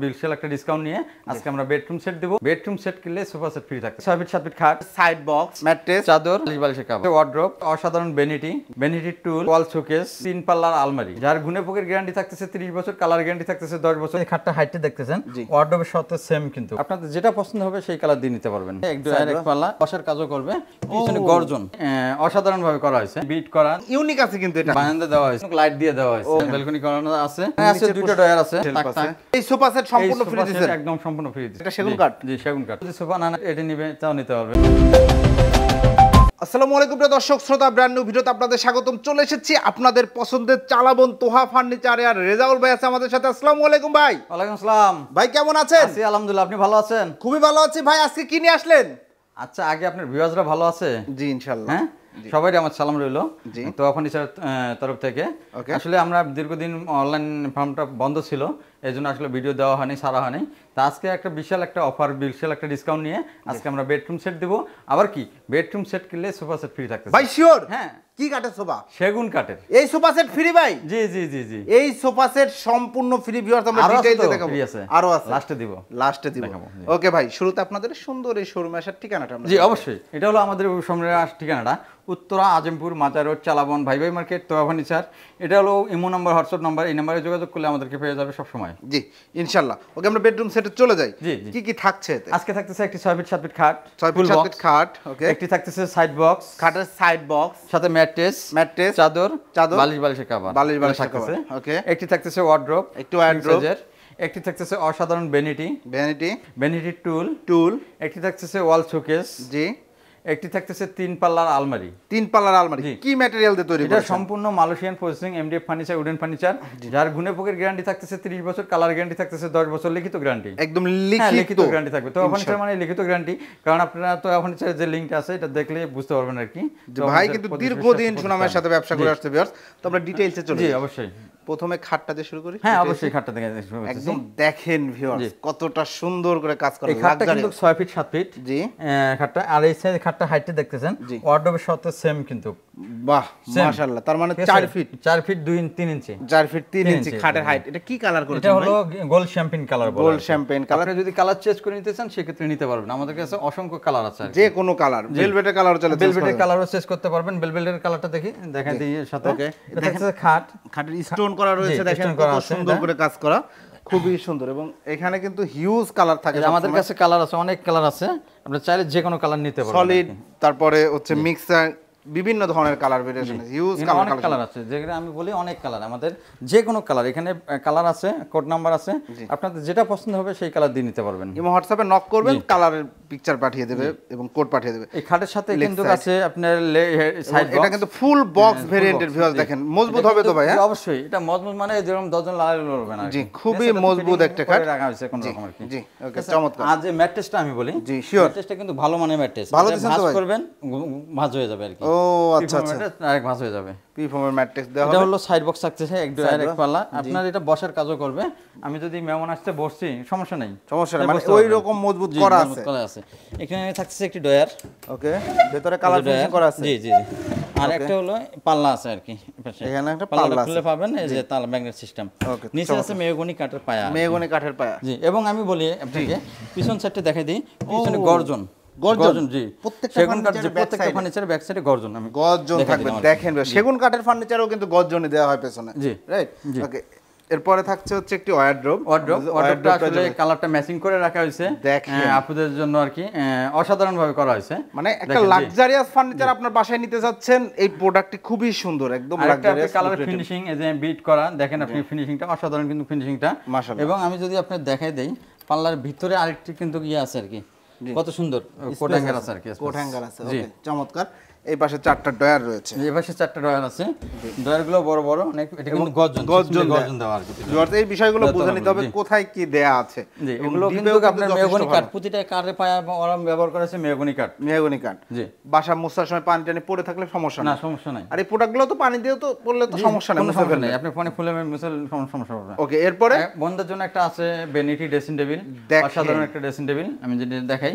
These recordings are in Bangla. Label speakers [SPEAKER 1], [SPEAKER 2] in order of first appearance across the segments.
[SPEAKER 1] বিশাল একটা ডিসকাউন্ট নিয়ে আজকে আমরা বেডরুম সেট দেব বেডরুম সেট কিনলে সোফা সেট ফ্রি থাকবে ছয় ফিট সাত ফিট খাট সাইড বক্স ম্যাট্রেস চাদর বালিশের কাপ ওয়ার্ড্রোপ অসাধারণ বেনিটি বেনিটি টুল ওয়াল শোকেস তিন পাল্লার আলমারি যার গুনে পোকের গ্যারান্টি থাকতেছে তিরিশ বছর কালার গ্যারান্টি থাকতেছে দশ বছর এই খাটটা হাইটে দেখতেছেন ওয়ার্ড্রোপের সাথে সেম কিন্তু আপনাদের যেটা পছন্দ হবে সেই কালার দিয়ে নিতে পারবেন এক দুই এক পাল্লা বসার কাজও করবে পিছনে গর্জন অসাধারণ ভাবে করা হয়েছে বিট করা ইউনিক আছে কিন্তু এটা বারান্দা দেওয়া হয়েছে লাইট দিয়ে দেওয়া হয়েছে ব্যালকনি করানো আছে আছে দুটো ডয়ার আছে এই সোফা সেট সম্পূর্ণ ফ্রি দিয়েছেন একদম সম্পূর্ণ ফ্রি দিয়েছেন এটা সেগুন কাঠ জি সেগুন কাঠ যদি সোফা না এটা নিবে তাও নিতে পারবে আসসালামু আলাইকুম প্রিয় দর্শক শ্রোতা ব্র্যান্ড নিউ ভিডিওতে আপনাদের স্বাগতম চলে এসেছি আপনাদের পছন্দের চালাবন তোহা ফার্নিচার আর রেজাউল ভাই আছে আমাদের সাথে আসসালামু আলাইকুম ভাই ওয়ালাইকুম আসসালাম ভাই কেমন আছেন আছি আলহামদুলিল্লাহ আপনি ভালো আছেন খুবই ভালো আছি ভাই আজকে কি নিয়ে আসলেন আচ্ছা আগে আপনার ভিউয়ার্সরা ভালো আছে জি ইনশাআল্লাহ হ্যাঁ সবাই আমার সালাম রইল তো এখন ফার্নিচার তরফ থেকে আসলে আমরা দীর্ঘদিন অনলাইন ফার্মটা বন্ধ ছিল এই জন্য আসলে ভিডিও দেওয়া হয়নি সারা হয়নি তা আজকে একটা বিশাল একটা অফার বিশাল একটা ডিসকাউন্ট নিয়ে আজকে আমরা বেডরুম সেট দেবো আবার কি বেডরুম সেট কিনলে সোফা সেট ফ্রি থাকতে ভাই শিওর হ্যাঁ কি কাঠের সোফা সেগুন কাঠের এই সোফা সেট ফ্রি ভাই জি জি জি জি এই সোফা সেট সম্পূর্ণ ফ্রি ভিউয়ার্স আমরা ডিটেইলস দেখাবো আছে আরো আছে লাস্টে দিব লাস্টে দিব ওকে ভাই শুরুতে আপনাদের সুন্দর এই শোরুম আসার ঠিকানাটা জি অবশ্যই এটা হলো আমাদের শোরুমের ঠিকানাটা উত্তরা আজমপুর মাজার রোড চালাবন ভাই ভাই মার্কেট তো ফার্নিচার এটা হলো ইমো নাম্বার হোয়াটসঅ্যাপ নাম্বার এই নাম্বারে যোগাযোগ করলে আমাদেরকে পেয়ে যাবে সবসময় জি ইনশাল্লাহ ওকে আমরা বেডরুম সেটে চলে যাই জি কি কি থাকছে আজকে থাকতেছে একটি 6 ফিট 7 ফিট খাট 6 ফিট 7 ফিট খাট ওকে একটি থাকতেছে সাইড বক্স খাটের সাইড বক্স সাথে ম্যাট্রেস ম্যাট্রেস চাদর চাদর বালিশ বালিশের কভার বালিশ বালিশ থাকতেছে ওকে একটি থাকতেছে ওয়ার্ড্রপ একটি ওয়ার্ড্রপ একটি থাকতেছে অসাধারণ ভ্যানিটি ভ্যানিটি ভ্যানিটি টুল টুল একটি থাকতেছে ওয়াল শোকেস জি একটি থাকতেছে তিন পাল্লার আলমারি তিন পাল্লার আলমারি কি ম্যাটেরিয়াল দিয়ে তৈরি এটা সম্পূর্ণ Malaysian processing MDF furniture wooden furniture যার গুণে পোকের গ্যারান্টি থাকতেছে 30 বছর কালার গ্যারান্টি থাকতেছে 10 বছর লিখিত গ্যারান্টি একদম হ্যাঁ, লিখিত গ্যারান্টি থাকবে তো ফার্নিচার মানে লিখিত গ্যারান্টি কারণ আপনারা তো ফার্নিচারের যে লিংকটা আছে এটা দেখলে বুঝতে পারবেন আর কি ভাই কিন্তু দীর্ঘদিন সুনামের সাথে ব্যবসা করে আসছে ভিউয়ার্স তো আমরা ডিটেইলসে চলে জি অবশ্যই প্রথমে খাটটা দিয়ে শুরু করি হ্যাঁ অবশ্যই খাটটা থেকে একদম দেখেন ভিউয়ার্স কতটা সুন্দর করে কাজ করা খাটটা কিন্তু 6 ফিট 7 ফিট জি খাটটা আর এই সাইজ খাটটা হাইটে দেখতেছেন ওয়ার্ডরোবের সাথে সেম কিন্তু বাহ মাশাআল্লাহ তার মানে 4 feet 4 feet 2 inch 3 inch 4 feet 3 inch খাটের হাইট হ্যাঁ। এটা কি কালার করেছেন এটা হলো গোল্ড শ্যাম্পেন কালার বলা গোল্ড শ্যাম্পেন কালার আপনি যদি কালার চেঞ্জ করে নিতে চান সেক্ষেত্রে নিতে পারবেন আমাদের কাছে অসংখ্য কালার আছে যে কোনো কালার ভেলভেটের কালারও চলে ভেলভেটের কালারও চেঞ্জ করতে পারবেন ভেলভেটের কালারটা দেখি দেখাই দিই সাথে ওকে এটা হচ্ছে খাট খাটের স্টোন স্টোন করা রয়েছে দেখেন কত সুন্দর হ্যাঁ। করে কাজ করা খুবই সুন্দর এবং এখানে কিন্তু হিউজ কালার থাকে আমাদের কাছে কালার আছে অনেক কালার আছে আপনি চাইলে যে কোনো কালার নিতে পারেন সলিড তারপরে হচ্ছে মিক্সার বিভিন্ন ধরনের কালার ভেরিয়েশন আছে হিউজ কালার অনেক কালার আছে যেটা আমি বলি অনেক কালার আমাদের যে কোনো কালার এখানে কালার আছে কোড নাম্বার আছে আপনাদের যেটা পছন্দ হবে সেই কালার দিয়ে নিতে পারবেন এবং হোয়াটসঅ্যাপে নক করবেন কালারের পিকচার পাঠিয়ে দেবে এবং কোড পাঠিয়ে দেবে এই খাটের সাথে কিন্তু আছে আপনার সাইড এটা কিন্তু ফুল বক্স ভেরিয়েন্টের ভিউয়ার্স দেখেন মজবুত হবে তো ভাই হ্যাঁ অবশ্যই এটা মজবুত মানে যেরকম দজন লাল লড়বে না জি খুবই মজবুত একটা খাট রাখা হয়েছে কোন রকম আর কি জি ওকে চমৎকার আর যে ম্যাট্রেসটা আমি বলি জি শিওর ম্যাট্রেসটা কিন্তু ভালো মানের ম্যাট্রেস ভালো ভাঁজ করবেন ভাঁজ হয়ে যাবে আর কি আচ্ছা, আচ্ছা। আমি যদি মেমন আসতে বসছি সমস্যা সমস্যা মানে ওই রকম মজবুত এখানে থাকছে একটি ডয়ার ওকে ভেতরে কালার জি জি আর একটা হলো পাল্লা আছে আর কি এখানে একটা পাল্লা খুলে পাবেন সিস্টেম নিচে আছে কাঠের পায়া কাঠের পায়া এবং আমি বলি আপনাকে পিছন টা দেখে দিই পিছনে গর্জন আমি আপনাদের জন্য আর কি অসাধারণ ভাবে করা হয়েছে মানে একটা লাক্সারিয়াস ফার্নিচার আপনার বাসায় নিতে চাচ্ছেন এই প্রোডাক্টটি খুবই সুন্দর একদম কালার ফিনিশিং এই যে বিট করা দেখেন আপনি ফিনিশিংটা অসাধারণ কিন্তু ফিনিশিংটা এবং আমি যদি আপনার দেখাই দিই পাল্লার ভিতরে আরেকটি কিন্তু ইয়ে আছে আর কি কত সুন্দর কোট হ্যাঙ্গার আছে আর কি কোট হ্যাঙ্গার আছে ওকে চমৎকার এই পাশে চারটা ডয়ার রয়েছে এই পাশে চারটা ডয়ার আছে ডয়ারগুলো বড় বড় অনেক এটা কিন্তু গজন গজন গজন দেওয়া আর কি অর্থাৎ এই বিষয়গুলো বুঝে নিতে হবে কোথায় কি দেয়া আছে এগুলো কিন্তু আপনার মেহগনি কাঠ প্রতিটা কাঠে পায়া আরাম ব্যবহার করা আছে মেহগনি কাঠ মেহগনি কাঠ জি বাসা মোছার সময় পানি টানি পড়ে থাকলে সমস্যা না সমস্যা নাই আর এই প্রোডাক্টগুলো তো পানি দিয়ে তো পড়লে তো সমস্যা নাই সমস্যা নাই আপনি পানি ফুলে মুছে সমস্যা হবে ওকে এরপরে হ্যাঁ, বন্ধের জন্য একটা আছে বেনিটি ড্রেসিং টেবিল সাধারণ একটা ড্রেসিং টেবিল আমি যেটা দেখাই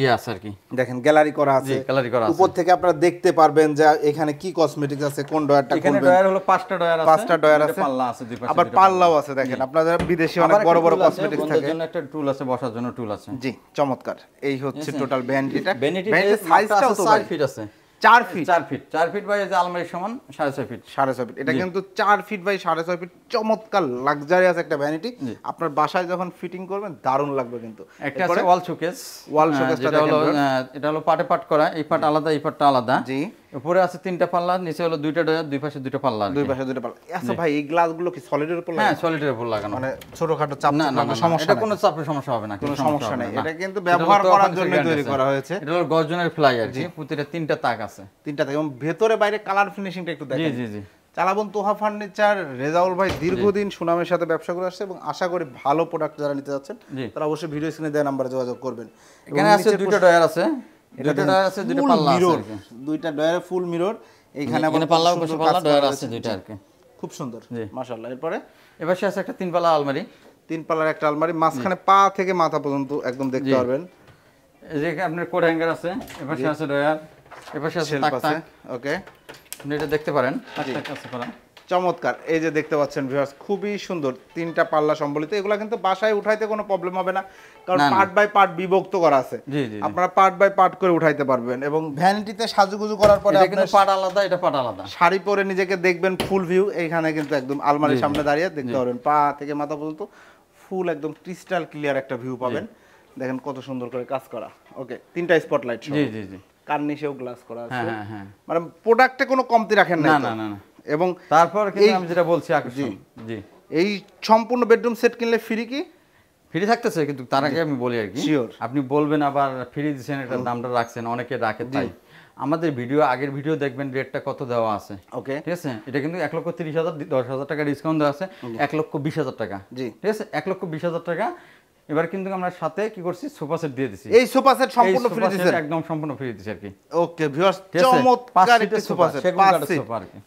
[SPEAKER 1] ইয়ে এখানে কি কসমেটিক্স আছে কোন ডয়ারটা পাঁচটা ডয়ার পাল্লা আছে দেখেন আপনাদের বিদেশি অনেক বড় বড় কসমেটিক্স একটা টুল আছে বসার জন্য টুল আছে জি চমৎকার এই হচ্ছে টোটাল ভ্যানিটিটা চার ফিট চার ফিট চার ফিট বাই যে আলমারি সমান সাড়ে ছয় ফিট সাড়ে ছয় ফিট এটা কিন্তু চার ফিট বাই সাড়ে ছয় ফিট চমৎকার লাক্সারিয়াস একটা ভ্যানিটি আপনার বাসায় যখন ফিটিং করবেন দারুণ লাগবে কিন্তু একটা আছে ওয়াল শোকেস ওয়াল শোকেস এটা হলো এটা হলো পাটে পাট করা এই পাট আলাদা এই পাটটা আলাদা জি উপরে আছে তিনটা পাল্লা নিচে হলো দুইটা ডয়ার দুই পাশে দুইটা পাল্লা দুই পাশে দুইটা পাল্লা আচ্ছা ভাই এই গ্লাস গুলো কি সলিডের উপর হ্যাঁ, লাগানো হ্যাঁ সলিডের উপর লাগানো মানে ছোটখাটো চাপ না না সমস্যা এটা কোনো চাপের সমস্যা হবে না কোনো সমস্যা নাই এটা কিন্তু ব্যবহার করার জন্য তৈরি করা হয়েছে এটা হলো গজনের ফ্লাই আর কি প্রতিটা তিনটা তাক আছে তিনটা তাক এবং ভেতরে বাইরে কালার ফিনিশিংটা একটু দেখেন জি জি জি চালাবন তোহা ফার্নিচার রেজাউল ভাই দীর্ঘদিন সুনামের সাথে ব্যবসা করে আসছে এবং আশা করি ভালো প্রোডাক্ট যারা নিতে যাচ্ছেন তারা অবশ্যই ভিডিও স্ক্রিনে দেওয়া নাম্বারে যোগাযোগ করবেন এখানে আছে দুটো ডয়ার আছে এবার সে আছে একটা তিন আলমারি তিন একটা আলমারি মাঝখানে পা থেকে মাথা পর্যন্ত একদম দেখতে পারবেন যে আপনার কোড হ্যাঙ্গার আছে এপাশে আছে ডয়ার এপাশে আছে ওকে আপনি এটা দেখতে পারেন চমৎকার এই যে দেখতে পাচ্ছেন ভিউয়ার্স খুবই সুন্দর তিনটা পাল্লা সম্বলিত এগুলা কিন্তু বাসায় উঠাইতে কোনো প্রবলেম হবে না কারণ পার্ট বাই পার্ট বিভক্ত করা আছে আপনারা পার্ট বাই পার্ট করে উঠাইতে পারবেন এবং ভ্যানিটিতে সাজুগুজু করার পরে এটা কিন্তু পাট আলাদা এটা পাট আলাদা শাড়ি পরে নিজেকে দেখবেন ফুল ভিউ এখানে কিন্তু একদম আলমারির সামনে দাঁড়িয়ে দেখতে পারবেন পা থেকে মাথা পর্যন্ত ফুল একদম ক্রিস্টাল ক্লিয়ার একটা ভিউ পাবেন দেখেন কত সুন্দর করে কাজ করা ওকে তিনটা স্পটলাইট জি জি জি কার্নিশেও গ্লাস করা হ্যাঁ, আছে হ্যাঁ, হ্যাঁ। মানে প্রোডাক্টে কোনো কমতি রাখেন না না না না এবং তারপর আমি যেটা বলছি এই সম্পূর্ণ বেডরুম সেট কিনলে ফ্রি কি ফ্রি থাকতেছে কিন্তু তার আগে আমি বলি আর কি আপনি বলবেন আবার ফ্রি দিচ্ছেন এটার দামটা রাখছেন অনেকে রাখে তাই আমাদের ভিডিও আগের ভিডিও দেখবেন রেটটা কত দেওয়া আছে ওকে ঠিক আছে এটা কিন্তু এক লক্ষ তিরিশ হাজার দশ হাজার টাকা ডিসকাউন্ট দেওয়া আছে এক লক্ষ বিশ হাজার টাকা জি ঠিক আছে এক লক্ষ বিশ হাজার টাকা এবার কিন্তু আমরা সাথে কি করছি সোফা সেট দিয়ে দিছি এই সোফা সেট সম্পূর্ণ ফ্রি দিছি একদম সম্পূর্ণ ফ্রি দিছি আর কি ওকে ভিউয়ার্স চমৎকার এটা সোফা সেট পাঁচ সিট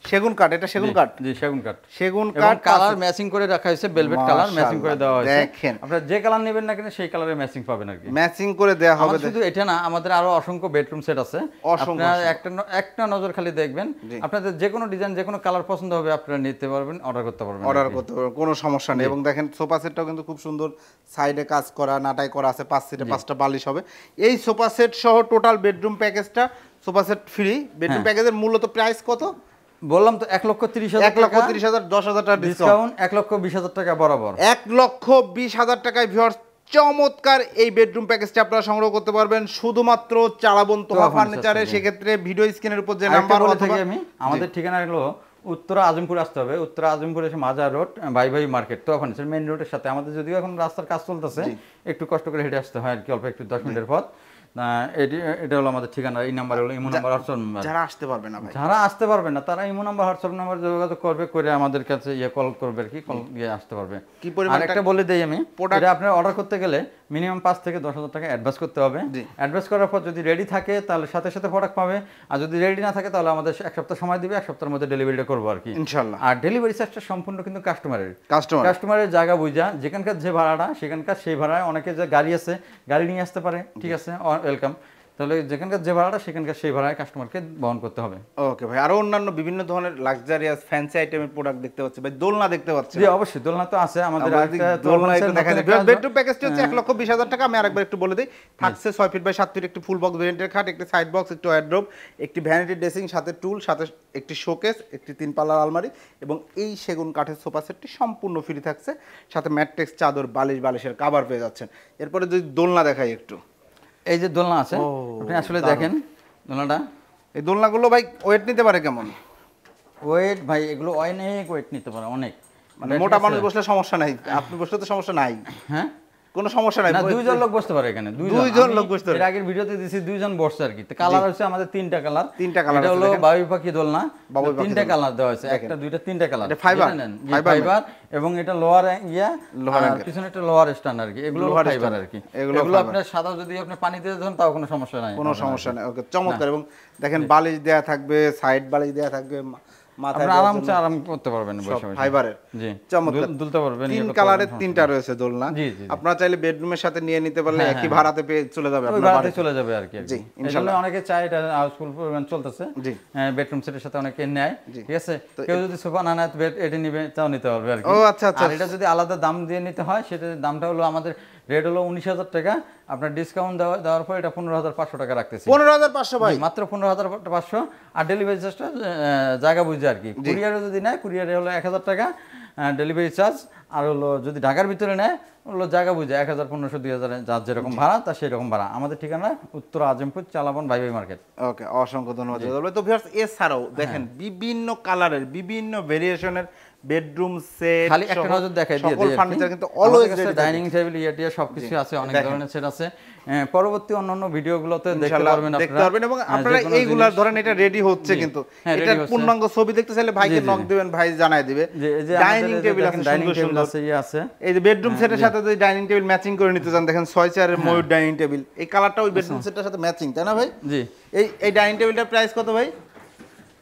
[SPEAKER 1] সেগুন কাট এটা সেগুন কাট জি সেগুন কাট সেগুন কাট কালার ম্যাচিং করে রাখা হয়েছে ভেলভেট কালার ম্যাচিং করে দেওয়া হয়েছে দেখেন আপনারা যে কালার নেবেন না কেন সেই কালারে ম্যাচিং পাবেন আর কি ম্যাচিং করে দেওয়া হবে শুধু এটা না আমাদের আরো অসংখ্য বেডরুম সেট আছে আপনারা একটা একটা নজর খালি দেখবেন আপনাদের যে কোনো ডিজাইন যে কোনো কালার পছন্দ হবে আপনারা নিতে পারবেন অর্ডার করতে পারবেন অর্ডার করতে পারবেন কোনো সমস্যা নেই এবং দেখেন সোফা সেটটাও কিন্তু খুব সুন্দর সাইডে কাজ করা নাটাই করা আছে পাঁচ সিটে পাঁচটা বালিশ হবে এই সোফা সেট সহ টোটাল বেডরুম প্যাকেজটা সোফা সেট ফ্রি বেডরুম প্যাকেজের মূলত প্রাইস কত বললাম তো এক লক্ষ তিরিশ এক লক্ষ তিরিশ হাজার দশ হাজার টাকা ডিসকাউন্ট এক লক্ষ বিশ হাজার টাকা বরাবর এক লক্ষ বিশ হাজার টাকায় ভিউয়ার্স চমৎকার এই বেডরুম প্যাকেজটা আপনারা সংগ্রহ করতে পারবেন শুধুমাত্র চারাবন তোহা ফার্নিচারে সেক্ষেত্রে ভিডিও স্ক্রিনের উপর যে নাম্বার থাকে আমি আমাদের ঠিকানা হলো উত্তরা আজিমপুর আসতে হবে উত্তর আজমপুর এসে মাজার রোড ভাই ভাই মার্কেট তো ওখানে মেন রোডের সাথে আমাদের যদিও এখন রাস্তার কাজ চলতেছে একটু কষ্ট করে হেঁটে আসতে হয় আর কি অল্প একটু দশ মিনিটের পথ এটা হলো আমাদের ঠিকানা এই নাম্বার হলো নাম্বার হোয়াটসঅ্যাপ আসতে পারবে না আসতে পারবে না তারা নাম্বার হোয়াটসঅ্যাপ যোগাযোগ করবে করে আমাদের কাছে ইয়ে কল করবে কল আসতে পারবে একটা বলে আমি আপনি অর্ডার করতে গেলে মিনিমাম পাঁচ থেকে দশ হাজার টাকা অ্যাডভান্স করতে হবে অ্যাডভান্স করার পর যদি রেডি থাকে তাহলে সাথে সাথে প্রোডাক্ট পাবে আর যদি রেডি না থাকে তাহলে আমাদের এক সপ্তাহ সময় দিবে এক সপ্তাহের মধ্যে ডেলিভারিটা করবো আর কি ইনশাল্লাহ আর ডেলিভারি চার্জটা সম্পূর্ণ কিন্তু কাস্টমারের কাস্টমার কাস্টমারের জায়গা বুঝা যেখানকার যে ভাড়াটা সেখানকার সেই ভাড়ায় অনেকে যে গাড়ি আছে গাড়ি নিয়ে আসতে পারে ঠিক আছে ওয়েলকাম তাহলে যেখানকার যে ভাড়াটা সেখানকার সেই ভাড়ায় কাস্টমারকে বহন করতে হবে ওকে ভাই আরো অন্যান্য বিভিন্ন ধরনের লাক্সারিয়াস ফ্যান্সি আইটেমের প্রোডাক্ট দেখতে পাচ্ছি ভাই দোলনা দেখতে পাচ্ছি জি অবশ্যই দোলনা তো আছে আমাদের দোলনা দেখা বেডরুম প্যাকেজটি হচ্ছে হ্যাঁ। এক লক্ষ বিশ হাজার টাকা আমি আরেকবার একটু বলে দিই থাকছে ছয় ফিট বাই সাত ফিট একটি ফুল বক্স ভেরিয়েন্টের খাট একটি সাইড বক্স একটি ওয়ার্ড্রোব একটি ভ্যানিটি ড্রেসিং সাথে টুল সাথে একটি শোকেস একটি তিন পাল্লার আলমারি এবং এই সেগুন কাঠের সোফা সেটটি সম্পূর্ণ ফ্রি থাকছে সাথে ম্যাট্রেক্স চাদর বালিশ বালিশের কাবার পেয়ে যাচ্ছেন এরপরে যদি দোলনা দেখাই একটু এই যে দোলনা আছে আপনি আসলে দেখেন দোলনাটা এই দোলনাগুলো ভাই ওয়েট নিতে পারে কেমন ওয়েট ভাই এগুলো অনেক ওয়েট নিতে পারে অনেক মানে মোটা মানুষ বসলে সমস্যা নাই আপনি বসলে তো সমস্যা নাই হ্যাঁ কোনো সমস্যা নাই দুইজন লোক বসতে পারে এখানে দুইজন লোক বসতে পারে আগের ভিডিওতে দিছি দুইজন বসছে আর কি কালার হচ্ছে আমাদের তিনটা কালার তিনটা কালার এটা হলো বাবু পাখি দল দোলনা তিনটা কালার দেওয়া আছে একটা দুইটা তিনটা কালার ফাইবার ফাইবার এবং এটা লোয়ার ইয়া পিছনে একটা লোয়ার স্ট্যান্ড আর কি এগুলো ফাইবার আর কি এগুলো আপনি সাদা যদি আপনি পানি দিয়ে দেন তাও কোনো সমস্যা নাই কোনো সমস্যা নাই ওকে চমৎকার এবং দেখেন বালিশ দেয়া থাকবে সাইড বালিশ দেয়া থাকবে ইয়ে হ্যাঁ, হ্যাঁ। ভাড়াতে চলে যাবে চলে যাবে অনেকে চায় এটা পরিমাণ চলতেছে হ্যাঁ, বেডরুম সাথে অনেকে নেয় ঠিক আছে কেউ যদি বেড নিবে তাও নিতে পারবে আর কি আচ্ছা আচ্ছা এটা যদি আলাদা দাম দিয়ে নিতে হয় সেটা দামটা হলো আমাদের রেট হলো উনিশ হাজার টাকা আপনার ডিসকাউন্ট দেওয়া দেওয়ার পর এটা পনেরো হাজার পাঁচশো টাকা রাখতেছি পনেরো হাজার পাঁচশো ভাই মাত্র পনেরো হাজার পাঁচশো আর ডেলিভারি চার্জটা জায়গা বুঝে আর কি কুরিয়ারে যদি নেয় কুরিয়ারে হলো এক হাজার টাকা ডেলিভারি চার্জ আর হলো যদি ঢাকার ভিতরে নেয় হলো জায়গা বুঝে এক হাজার পনেরোশো দুই হাজার যার যেরকম ভাড়া তা সেরকম ভাড়া আমাদের ঠিকানা উত্তর আজিমপুর চালাবন ভাই ভাই মার্কেট ওকে অসংখ্য ধন্যবাদ তো এছাড়াও হ্যাঁ। দেখেন বিভিন্ন কালারের বিভিন্ন ভেরিয়েশনের বেডরুম সেট খালি একটা নজর দেখাই দিয়ে দিই সকল ফার্নিচার কিন্তু অলওয়েজ রেডি ডাইনিং টেবিল ইয়া টিয়া সবকিছু আছে অনেক ধরনের সেট আছে পরবর্তী অন্যান্য ভিডিওগুলোতে দেখতে পারবেন আপনারা দেখতে পারবেন এবং আপনারা এইগুলা ধরেন এটা রেডি হচ্ছে কিন্তু হ্যাঁ, এটা পূর্ণাঙ্গ ছবি দেখতে চাইলে ভাইকে নক দিবেন ভাই জানাই দিবে ডাইনিং টেবিল আছে ডাইনিং টেবিল আছে ইয়া আছে এই যে বেডরুম সেটের হ্যাঁ, সাথে যদি ডাইনিং টেবিল ম্যাচিং করে নিতে চান দেখেন 6 এর হ্যাঁ। ময়ূর ডাইনিং টেবিল এই কালারটা ওই বেডরুম আচ্ছা। সেটের সাথে ম্যাচিং তাই না ভাই জি এই এই ডাইনিং টেবিলটার প্রাইস কত ভাই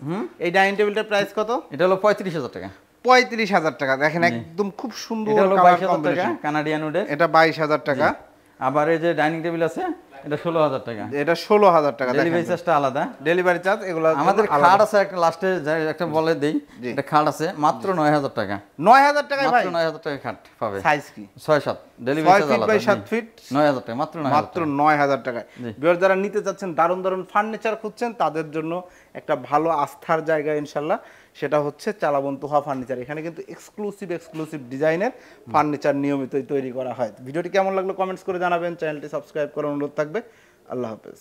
[SPEAKER 1] হুম এই ডাইনিং টেবিলটার প্রাইস কত এটা হলো 35000 টাকা পঁয়ত্রিশ হাজার টাকা দেখেন একদম খুব সুন্দর কানাডিয়ান উডের এটা বাইশ হাজার টাকা আবার এই যে ডাইনিং টেবিল আছে এটা ষোলো হাজার টাকা এটা ষোলো হাজার টাকা ডেলিভারি চার্জটা আলাদা ডেলিভারি চার্জ এগুলো আমাদের খাট আছে একটা লাস্টে একটা বলে দিই এটা খাট আছে মাত্র নয় হাজার টাকা নয় হাজার টাকা মাত্র নয় হাজার টাকা খাট পাবে সাইজ কি ছয় সাত ডেলিভারি সাত ফিট নয় হাজার টাকা মাত্র মাত্র নয় হাজার টাকা যারা নিতে চাচ্ছেন দারুণ দারুণ ফার্নিচার খুঁজছেন তাদের জন্য একটা ভালো আস্থার জায়গা ইনশাল্লাহ সেটা হচ্ছে চালাবন তোহা ফার্নিচার এখানে কিন্তু এক্সক্লুসিভ এক্সক্লুসিভ ডিজাইনের ফার্নিচার নিয়মিতই তৈরি করা হয় ভিডিওটি কেমন লাগলো কমেন্টস করে জানাবেন চ্যানেলটি সাবস্ক্রাইব করার অনুরোধ থাকবে আল্লাহ হাফেজ